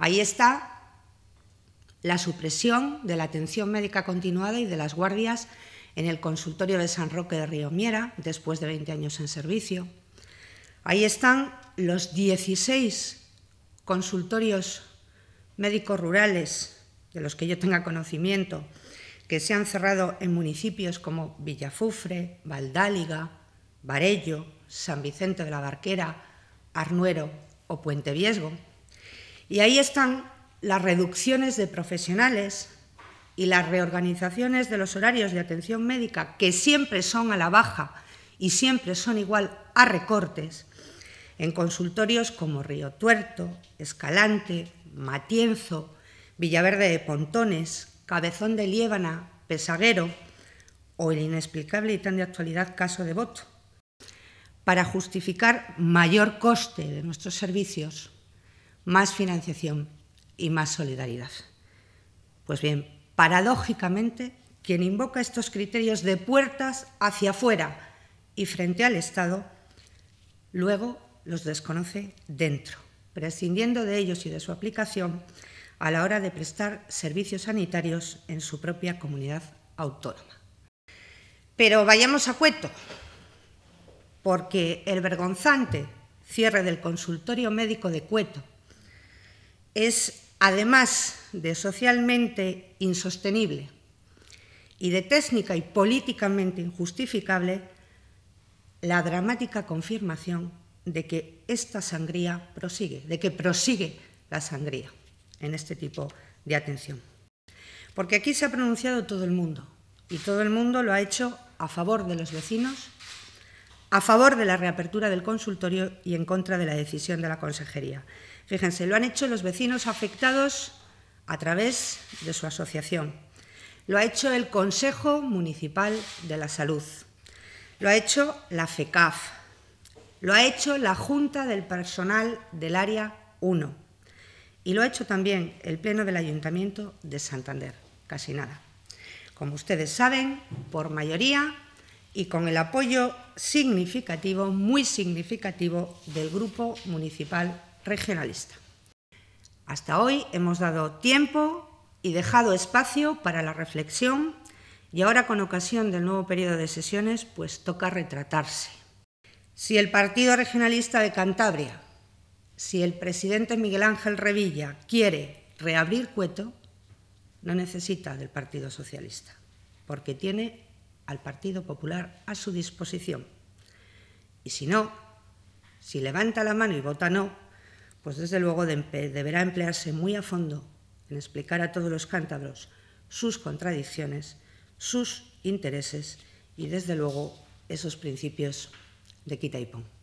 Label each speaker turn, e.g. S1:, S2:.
S1: Ahí está la supresión de la atención médica continuada y de las guardias en el consultorio de San Roque de Río Miera, después de 20 años en servicio. Ahí están los 16 consultorios médicos rurales, de los que yo tenga conocimiento, que se han cerrado en municipios como Villafufre, Valdáliga, Varello, San Vicente de la Barquera, Arnuero o Puente Viesgo. Y ahí están las reducciones de profesionales y las reorganizaciones de los horarios de atención médica, que siempre son a la baja y siempre son igual a recortes, en consultorios como Río Tuerto, Escalante, Matienzo, Villaverde de Pontones, Cabezón de Liébana, Pesaguero o el inexplicable y tan de actualidad caso de Voto, para justificar mayor coste de nuestros servicios más financiación y más solidaridad. Pues bien, paradójicamente, quien invoca estos criterios de puertas hacia afuera y frente al Estado, luego los desconoce dentro, prescindiendo de ellos y de su aplicación a la hora de prestar servicios sanitarios en su propia comunidad autónoma. Pero vayamos a cueto, porque el vergonzante cierre del consultorio médico de Cueto es, además de socialmente insostenible y de técnica y políticamente injustificable, la dramática confirmación de que esta sangría prosigue, de que prosigue la sangría en este tipo de atención. Porque aquí se ha pronunciado todo el mundo y todo el mundo lo ha hecho a favor de los vecinos a favor de la reapertura del consultorio y en contra de la decisión de la Consejería. Fíjense, lo han hecho los vecinos afectados a través de su asociación. Lo ha hecho el Consejo Municipal de la Salud. Lo ha hecho la FECAF. Lo ha hecho la Junta del Personal del Área 1. Y lo ha hecho también el Pleno del Ayuntamiento de Santander. Casi nada. Como ustedes saben, por mayoría y con el apoyo significativo, muy significativo, del Grupo Municipal Regionalista. Hasta hoy hemos dado tiempo y dejado espacio para la reflexión y ahora con ocasión del nuevo periodo de sesiones pues toca retratarse. Si el Partido Regionalista de Cantabria, si el presidente Miguel Ángel Revilla quiere reabrir Cueto, no necesita del Partido Socialista, porque tiene al Partido Popular a su disposición. Y si no, si levanta la mano y vota no, pues desde luego deberá emplearse muy a fondo en explicar a todos los cántabros sus contradicciones, sus intereses y desde luego esos principios de quita y pon.